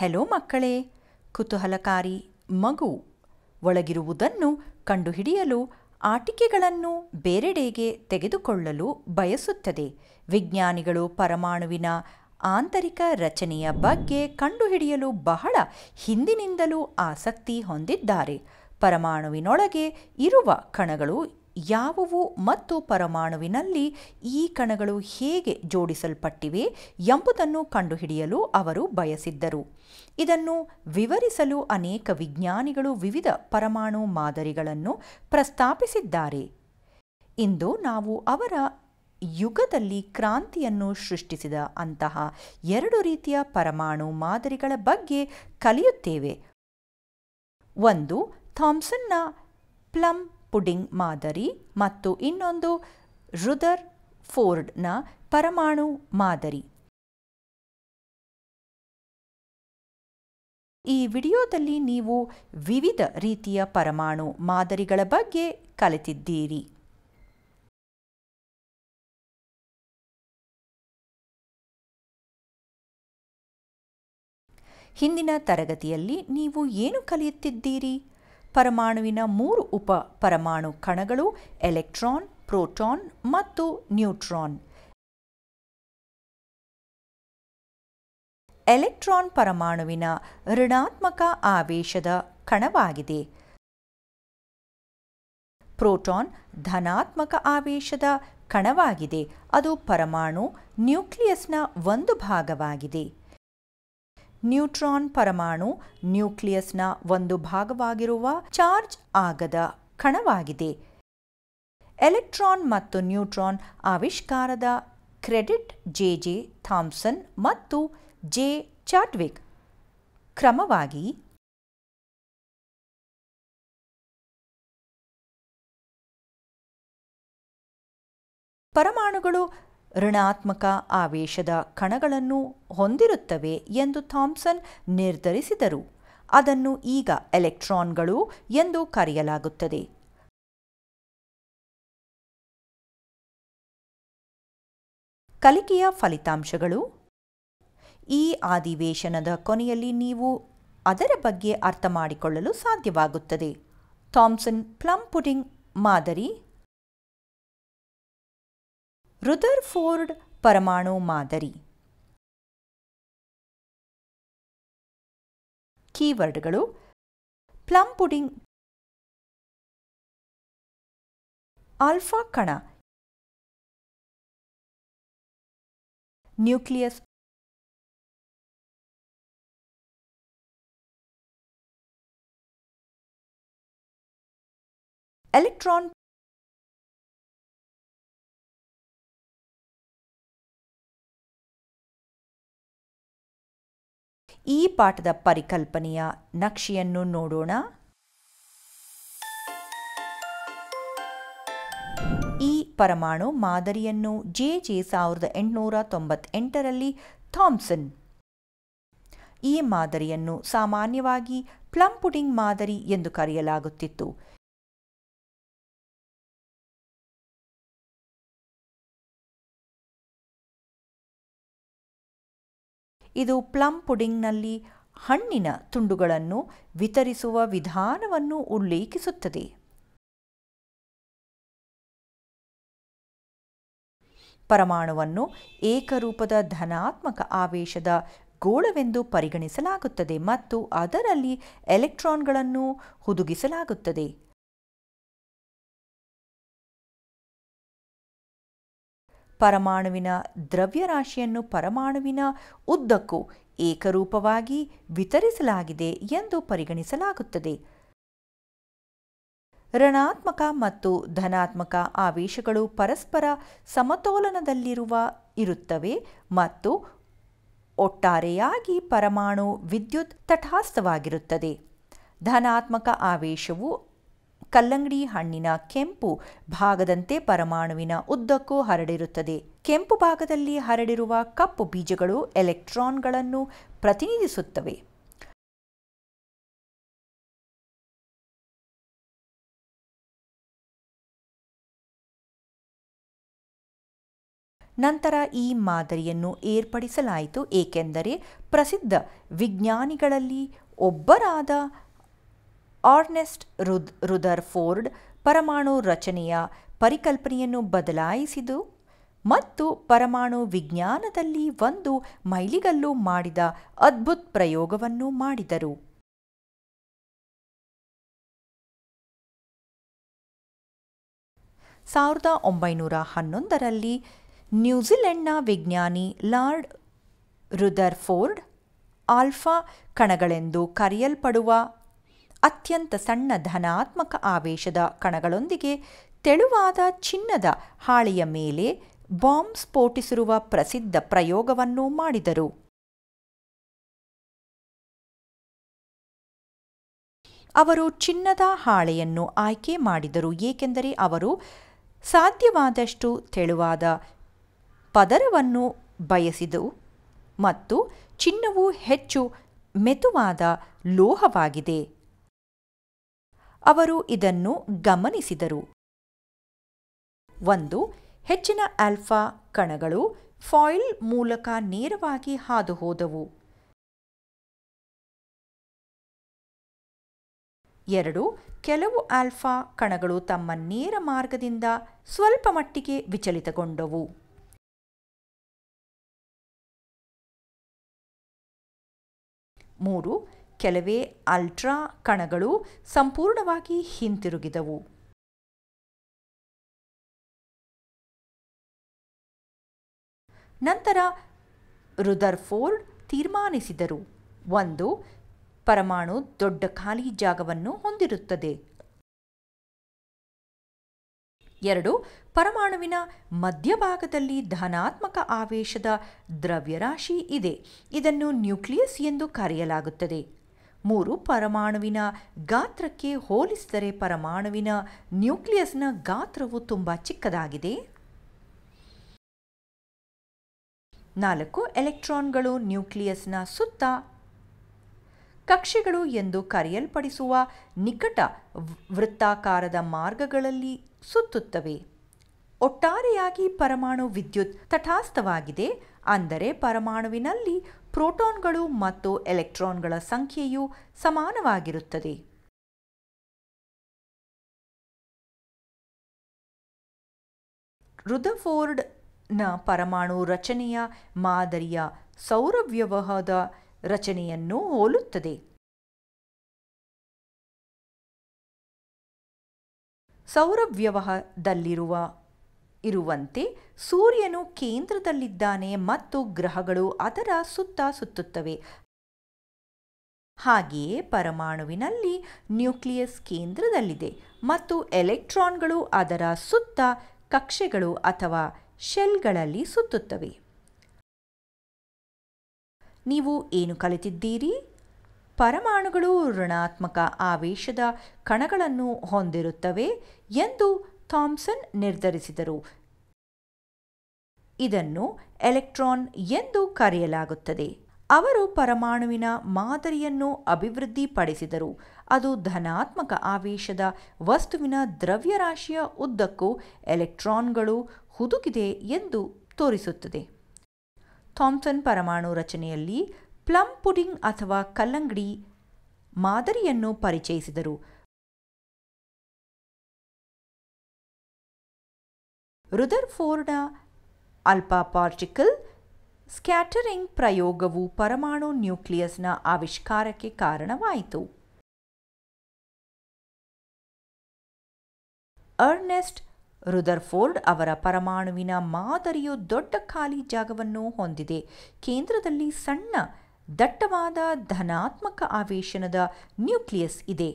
hello ಮಕ್ಕಳೇ ಕುತೂಹಲಕಾರಿ ಮಗು ಒಳಗಿರುವುದನ್ನು ಕಂಡುಹಿಡಿಯಲು ಆಟಿಕೆಗಳನ್ನು ಬೇರೆಡೆಗೆ ತೆಗೆದುಕೊಳ್ಳಲು ಬಯಸುತ್ತದೆ ವಿಜ್ಞಾನಿಗಳು ಪರಮಾಣುವಿನ ಆಂತರಿಕ ರಚನೆಯ ಬಗ್ಗೆ ಕಂಡುಹಿಡಿಯಲು ಬಹಳ ಹಿಂದಿನಿಂದಲೂ ಆಸಕ್ತಿ ಹೊಂದಿದ್ದಾರೆ ಪರಮಾಣುವಿನೊಳಗೆ ಇರುವ ಕಣಗಳು ಯಾವುವು ಮತ್ತು ಪರಮಾಣುವಿನಲ್ಲಿ ಈ ಕಣಗಳು ಹೇಗೆ ಜೋಡಿಸಲ್ಪಟ್ಟಿವೆ ಎಂಬುದನ್ನು ಕಂಡುಹಿಡಿಯಲು ಅವರು ಬಯಸಿದ್ದರು ಇದನ್ನು ವಿವರಿಸಲು ಅನೇಕ ವಿಜ್ಞಾನಿಗಳು ವಿವಿಧ ಪರಮಾಣು ಮಾದರಿಗಳನ್ನು ಪ್ರಸ್ತಾಪಿಸಿದ್ದಾರೆ ಇಂದು ನಾವು ಅವರ ಯುಗದಲ್ಲಿ ಕ್ರಾಂತಿಯನ್ನು ಸೃಷ್ಟಿಸಿದ ಅಂತಹ ಎರಡು ರೀತಿಯ ಪರಮಾಣು ಮಾದರಿಗಳ ಬಗ್ಗೆ ಕಲಿಯುತ್ತೇವೆ ಒಂದು ಥಾಮ್ಸನ್ನ ಪ್ಲಮ್ ಪುಡಿಂಗ್ ಮಾದರಿ ಮತ್ತು ಇನ್ನೊಂದು ರುದರ್ ಫೋರ್ಡ್ನ ಪರಮಾಣು ಮಾದರಿ ಈ ವಿಡಿಯೋದಲ್ಲಿ ನೀವು ವಿವಿಧ ರೀತಿಯ ಪರಮಾಣು ಮಾದರಿಗಳ ಬಗ್ಗೆ ಕಲಿತಿದ್ದೀರಿ ಹಿಂದಿನ ತರಗತಿಯಲ್ಲಿ ನೀವು ಏನು ಕಲಿಯುತ್ತಿದ್ದೀರಿ ಪರಮಾಣುವಿನ ಮೂರು ಉಪ ಪರಮಾಣು ಕಣಗಳು ಎಲೆಕ್ಟ್ರಾನ್ ಪ್ರೋಟಾನ್ ಮತ್ತು ನ್ಯೂಟ್ರಾನ್ ಎಲೆಕ್ಟ್ರಾನ್ ಪರಮಾಣುವಿನ ಋಣಾತ್ಮಕ ಆವೇಶದ ಕಣವಾಗಿದೆ ಪ್ರೋಟಾನ್ ಧನಾತ್ಮಕ ಆವೇಶದ ಕಣವಾಗಿದೆ ಅದು ಪರಮಾಣು ನ್ಯೂಕ್ಲಿಯಸ್ನ ಒಂದು ಭಾಗವಾಗಿದೆ ನ್ಯೂಟ್ರಾನ್ ಪರಮಾಣು ನ್ಯೂಕ್ಲಿಯಸ್ನ ಒಂದು ಭಾಗವಾಗಿರುವ ಚಾರ್ಜ್ ಆಗದ ಕಣವಾಗಿದೆ ಎಲೆಕ್ಟ್ರಾನ್ ಮತ್ತು ನ್ಯೂಟ್ರಾನ್ ಆವಿಷ್ಕಾರದ ಕ್ರೆಡಿಟ್ ಜೆ ಜೆ ಥಾಮ್ಸನ್ ಮತ್ತು ಜೆ ಚಾಟ್ವಿಕ್ ಕ್ರಮವಾಗಿ ಪರಮಾಣುಗಳು ಋಣಾತ್ಮಕ ಆವೇಶದ ಕಣಗಳನ್ನು ಹೊಂದಿರುತ್ತವೆ ಎಂದು ಥಾಮ್ಸನ್ ನಿರ್ಧರಿಸಿದರು ಅದನ್ನು ಈಗ ಎಲೆಕ್ಟ್ರಾನ್ಗಳು ಎಂದು ಕರೆಯಲಾಗುತ್ತದೆ ಕಲಿಕೆಯ ಫಲಿತಾಂಶಗಳು ಈ ಅಧಿವೇಶನದ ಕೊನೆಯಲ್ಲಿ ನೀವು ಅದರ ಬಗ್ಗೆ ಅರ್ಥ ಮಾಡಿಕೊಳ್ಳಲು ಸಾಧ್ಯವಾಗುತ್ತದೆ ಥಾಮ್ಸನ್ ಪ್ಲಮ್ ಪುಡಿಂಗ್ ಮಾದರಿ ರುದರ್ಫೋರ್ಡ್ ಪರಮಾಣು ಮಾದರಿ ಕೀವರ್ಡ್ಗಳು ಪ್ಲಮ್ ಪುಡಿಂಗ್ ಆಲ್ಫಾ ಕಣ ನ್ಯೂಕ್ಲಿಯಸ್ ಎಲೆಕ್ಟ್ರಾನ್ ಈ ಪಾಠದ ಪರಿಕಲ್ಪನೆಯ ನಕ್ಷೆಯನ್ನು ನೋಡೋಣ ಈ ಪರಮಾಣು ಮಾದರಿಯನ್ನು ಜೆ ಜೆ ಸಾವಿರದ ಎಂಟುನೂರ ತೊಂಬತ್ತೆಂಟರಲ್ಲಿ ಥಾಮ್ಸನ್ ಈ ಮಾದರಿಯನ್ನು ಸಾಮಾನ್ಯವಾಗಿ ಪ್ಲಮ್ ಪುಡಿಂಗ್ ಮಾದರಿ ಎಂದು ಕರೆಯಲಾಗುತ್ತಿತ್ತು ಇದು ಪ್ಲಮ್ ಪುಡಿಂಗ್ನಲ್ಲಿ ಹಣ್ಣಿನ ತುಂಡುಗಳನ್ನು ವಿತರಿಸುವ ವಿಧಾನವನ್ನು ಉಲ್ಲೇಖಿಸುತ್ತದೆ ಪರಮಾಣುವನ್ನು ಏಕರೂಪದ ಧನಾತ್ಮಕ ಆವೇಶದ ಗೋಳವೆಂದು ಪರಿಗಣಿಸಲಾಗುತ್ತದೆ ಮತ್ತು ಅದರಲ್ಲಿ ಎಲೆಕ್ಟ್ರಾನ್ಗಳನ್ನು ಹುದುಗಿಸಲಾಗುತ್ತದೆ ಪರಮಾಣುವಿನ ದ್ರವ್ಯರಾಶಿಯನ್ನು ಪರಮಾಣುವಿನ ಉದ್ದಕ್ಕೂ ಏಕರೂಪವಾಗಿ ವಿತರಿಸಲಾಗಿದೆ ಎಂದು ಪರಿಗಣಿಸಲಾಗುತ್ತದೆ ಋಣಾತ್ಮಕ ಮತ್ತು ಧನಾತ್ಮಕ ಆವೇಶಗಳು ಪರಸ್ಪರ ಸಮತೋಲನದಲ್ಲಿರುವ ಇರುತ್ತವೆ ಮತ್ತು ಒಟ್ಟಾರೆಯಾಗಿ ಪರಮಾಣು ವಿದ್ಯುತ್ ತಟಾಸ್ಥವಾಗಿರುತ್ತದೆ ಧನಾತ್ಮಕ ಆವೇಶವು ಕಲ್ಲಂಗಡಿ ಹಣ್ಣಿನ ಕೆಂಪು ಭಾಗದಂತೆ ಪರಮಾಣುವಿನ ಉದ್ದಕ್ಕೂ ಹರಡಿರುತ್ತದೆ ಕೆಂಪು ಭಾಗದಲ್ಲಿ ಹರಡಿರುವ ಕಪ್ಪು ಬೀಜಗಳು ಎಲೆಕ್ಟ್ರಾನ್ಗಳನ್ನು ಪ್ರತಿನಿಧಿಸುತ್ತವೆ ನಂತರ ಈ ಮಾದರಿಯನ್ನು ಏರ್ಪಡಿಸಲಾಯಿತು ಏಕೆಂದರೆ ಪ್ರಸಿದ್ಧ ವಿಜ್ಞಾನಿಗಳಲ್ಲಿ ಒಬ್ಬರಾದ ಆರ್ನೆಸ್ಟ್ ರುದ್ ರುದರ್ ಫೋರ್ಡ್ ಪರಮಾಣು ರಚನೆಯ ಪರಿಕಲ್ಪನೆಯನ್ನು ಬದಲಾಯಿಸಿದು ಮತ್ತು ಪರಮಾಣು ವಿಜ್ಞಾನದಲ್ಲಿ ಒಂದು ಮೈಲಿಗಲ್ಲು ಮಾಡಿದ ಅದ್ಭುತ ಪ್ರಯೋಗವನ್ನು ಮಾಡಿದರು ಸಾವಿರದ ಒಂಬೈನೂರ ಹನ್ನೊಂದರಲ್ಲಿ ನ್ಯೂಜಿಲೆಂಡ್ನ ವಿಜ್ಞಾನಿ ಲಾರ್ಡ್ ರುದರ್ಫೋರ್ಡ್ ಆಲ್ಫಾ ಕಣಗಳೆಂದು ಕರೆಯಲ್ಪಡುವ ಅತ್ಯಂತ ಸಣ್ಣ ಧನಾತ್ಮಕ ಆವೇಶದ ಕಣಗಳೊಂದಿಗೆ ತೆಳುವಾದ ಚಿನ್ನದ ಹಾಳೆಯ ಮೇಲೆ ಬಾಂಬ್ ಸ್ಫೋಟಿಸಿರುವ ಪ್ರಸಿದ್ಧ ಪ್ರಯೋಗವನ್ನು ಮಾಡಿದರು ಅವರು ಚಿನ್ನದ ಹಾಳೆಯನ್ನು ಆಯ್ಕೆ ಮಾಡಿದರು ಏಕೆಂದರೆ ಅವರು ಸಾಧ್ಯವಾದಷ್ಟು ತೆಳುವಾದ ಪದರವನ್ನು ಬಯಸಿದು ಮತ್ತು ಚಿನ್ನವು ಹೆಚ್ಚು ಮೆತುವಾದ ಲೋಹವಾಗಿದೆ ಅವರು ಇದನ್ನು ಗಮನಿಸಿದರು ಒಂದು ಹೆಚ್ಚಿನ ಆಲ್ಫಾ ಕಣಗಳು ಫಾಯಿಲ್ ಮೂಲಕ ನೇರವಾಗಿ ಹಾದುಹೋದವು ಎರಡು ಕೆಲವು ಆಲ್ಫಾ ಕಣಗಳು ತಮ್ಮ ನೇರ ಮಾರ್ಗದಿಂದ ಸ್ವಲ್ಪ ಮಟ್ಟಿಗೆ ವಿಚಲಿತಗೊಂಡವು ಮೂರು ಕೆಲವೇ ಅಲ್ಟ್ರಾ ಕಣಗಳು ಸಂಪೂರ್ಣವಾಗಿ ಹಿಂತಿರುಗಿದವು ನಂತರ ರುದರ್ಫೋರ್ಡ್ ತೀರ್ಮಾನಿಸಿದರು ಒಂದು ಪರಮಾಣು ದೊಡ್ಡ ಖಾಲಿ ಜಾಗವನ್ನು ಹೊಂದಿರುತ್ತದೆ ಎರಡು ಪರಮಾಣುವಿನ ಮಧ್ಯಭಾಗದಲ್ಲಿ ಧನಾತ್ಮಕ ಆವೇಶದ ದ್ರವ್ಯರಾಶಿ ಇದೆ ಇದನ್ನು ನ್ಯೂಕ್ಲಿಯಸ್ ಎಂದು ಕರೆಯಲಾಗುತ್ತದೆ ಮೂರು ಪರಮಾಣುವಿನ ಗಾತ್ರಕ್ಕೆ ಹೋಲಿಸಿದರೆ ಪರಮಾಣುವಿನ ನ್ಯೂಕ್ಲಿಯಸ್ನ ಗಾತ್ರವು ತುಂಬ ಚಿಕ್ಕದಾಗಿದೆ ನಾಲ್ಕು ಎಲೆಕ್ಟ್ರಾನ್ಗಳು ನ್ಯೂಕ್ಲಿಯಸ್ನ ಸುತ್ತ ಕಕ್ಷೆಗಳು ಎಂದು ಕರೆಯಲ್ಪಡಿಸುವ ನಿಕಟ ವೃತ್ತಾಕಾರದ ಮಾರ್ಗಗಳಲ್ಲಿ ಸುತ್ತುತ್ತವೆ ಒಟ್ಟಾರೆಯಾಗಿ ಪರಮಾಣು ವಿದ್ಯುತ್ ತಟಾಸ್ಥವಾಗಿದೆ ಅಂದರೆ ಪರಮಾಣುವಿನಲ್ಲಿ ಪ್ರೋಟಾನ್ಗಳು ಮತ್ತು ಎಲೆಕ್ಟ್ರಾನ್ಗಳ ಸಂಖ್ಯೆಯು ಸಮಾನವಾಗಿರುತ್ತದೆ ರುದಫೋರ್ಡ್ನ ಪರಮಾಣು ರಚನೆಯ ಮಾದರಿಯ ಸೌರವ್ಯವಹದ ರಚನೆಯನ್ನು ಹೋಲುತ್ತದೆ ಸೌರವ್ಯವಹದಲ್ಲಿರುವ ಇರುವಂತೆ ಸೂರ್ಯನು ಕೇಂದ್ರದಲ್ಲಿದ್ದಾನೆ ಮತ್ತು ಗ್ರಹಗಳು ಅದರ ಸುತ್ತ ಸುತ್ತುತ್ತವೆ ಹಾಗೆಯೇ ಪರಮಾಣುವಿನಲ್ಲಿ ನ್ಯೂಕ್ಲಿಯಸ್ ಕೇಂದ್ರದಲ್ಲಿದೆ ಮತ್ತು ಎಲೆಕ್ಟ್ರಾನ್ಗಳು ಅದರ ಸುತ್ತ ಕಕ್ಷೆಗಳು ಅಥವಾ ಶೆಲ್ಗಳಲ್ಲಿ ಸುತ್ತುತ್ತವೆ ನೀವು ಏನು ಕಲಿತಿದ್ದೀರಿ ಪರಮಾಣುಗಳು ಋಣಾತ್ಮಕ ಆವೇಶದ ಕಣಗಳನ್ನು ಹೊಂದಿರುತ್ತವೆ ಎಂದು ಥಾಮ್ಸನ್ ನಿರ್ಧರಿಸಿದರು ಇದನ್ನು ಎಲೆಕ್ಟ್ರಾನ್ ಎಂದು ಕರೆಯಲಾಗುತ್ತದೆ ಅವರು ಪರಮಾಣುವಿನ ಮಾದರಿಯನ್ನು ಅಭಿವೃದ್ಧಿಪಡಿಸಿದರು ಅದು ಧನಾತ್ಮಕ ಆವೇಶದ ವಸ್ತುವಿನ ದ್ರವ್ಯರಾಶಿಯ ಉದ್ದಕ್ಕೂ ಎಲೆಕ್ಟ್ರಾನ್ಗಳು ಹುದುಗಿದೆ ಎಂದು ತೋರಿಸುತ್ತದೆ ಥಾಮ್ಸನ್ ಪರಮಾಣು ರಚನೆಯಲ್ಲಿ ಪ್ಲಮ್ ಪುಡಿಂಗ್ ಅಥವಾ ಕಲ್ಲಂಗಡಿ ಮಾದರಿಯನ್ನು ಪರಿಚಯಿಸಿದರು ರುದರ್ಫೋರ್ಡ್ನ ಅಲ್ಪಾ ಪಾರ್ಟಿಕಲ್ ಸ್ಕ್ಯಾಟರಿಂಗ್ ಪ್ರಯೋಗವು ಪರಮಾಣು ನ್ಯೂಕ್ಲಿಯಸ್ನ ಆವಿಷ್ಕಾರಕ್ಕೆ ಕಾರಣವಾಯಿತು ಅರ್ನೆಸ್ಟ್ ರುದರ್ಫೋರ್ಡ್ ಅವರ ಪರಮಾಣುವಿನ ಮಾದರಿಯು ದೊಡ್ಡ ಖಾಲಿ ಜಾಗವನ್ನು ಹೊಂದಿದೆ ಕೇಂದ್ರದಲ್ಲಿ ಸಣ್ಣ ದಟ್ಟವಾದ ಧನಾತ್ಮಕ ಆವೇಶನದ ನ್ಯೂಕ್ಲಿಯಸ್ ಇದೆ